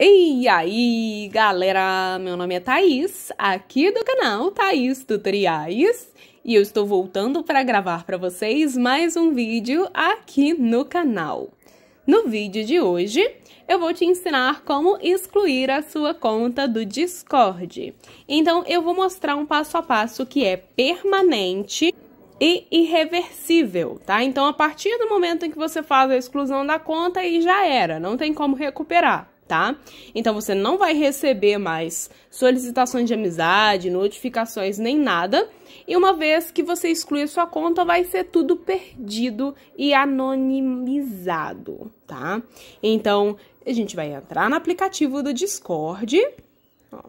E aí, galera! Meu nome é Thaís, aqui do canal Thaís Tutoriais, e eu estou voltando para gravar para vocês mais um vídeo aqui no canal. No vídeo de hoje, eu vou te ensinar como excluir a sua conta do Discord. Então, eu vou mostrar um passo a passo que é permanente e irreversível, tá? Então, a partir do momento em que você faz a exclusão da conta, aí já era, não tem como recuperar tá? Então você não vai receber mais solicitações de amizade, notificações, nem nada. E uma vez que você exclui a sua conta, vai ser tudo perdido e anonimizado, tá? Então a gente vai entrar no aplicativo do Discord. Ó,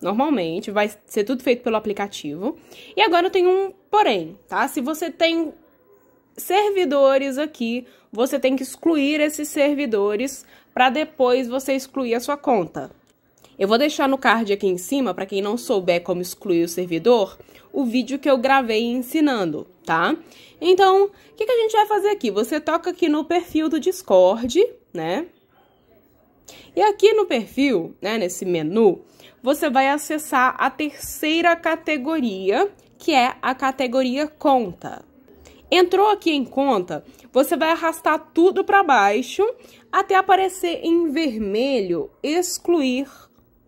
normalmente, vai ser tudo feito pelo aplicativo. E agora eu tenho um porém, tá? Se você tem servidores aqui, você tem que excluir esses servidores para depois você excluir a sua conta. Eu vou deixar no card aqui em cima, para quem não souber como excluir o servidor, o vídeo que eu gravei ensinando, tá? Então, o que, que a gente vai fazer aqui? Você toca aqui no perfil do Discord, né? E aqui no perfil, né, nesse menu, você vai acessar a terceira categoria, que é a categoria conta. Entrou aqui em conta, você vai arrastar tudo para baixo até aparecer em vermelho excluir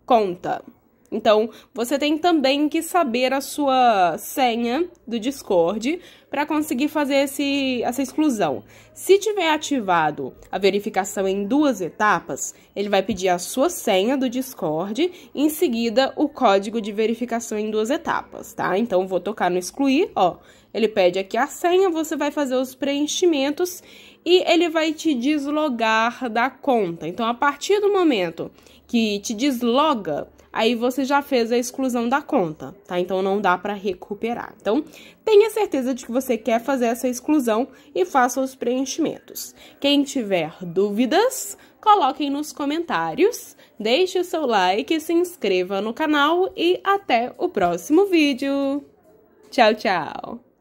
conta. Então, você tem também que saber a sua senha do Discord para conseguir fazer esse, essa exclusão. Se tiver ativado a verificação em duas etapas, ele vai pedir a sua senha do Discord e em seguida o código de verificação em duas etapas, tá? Então, vou tocar no excluir, ó. Ele pede aqui a senha, você vai fazer os preenchimentos e ele vai te deslogar da conta. Então, a partir do momento que te desloga, aí você já fez a exclusão da conta, tá? Então não dá para recuperar. Então, tenha certeza de que você quer fazer essa exclusão e faça os preenchimentos. Quem tiver dúvidas, coloquem nos comentários, deixe o seu like, se inscreva no canal e até o próximo vídeo. Tchau, tchau.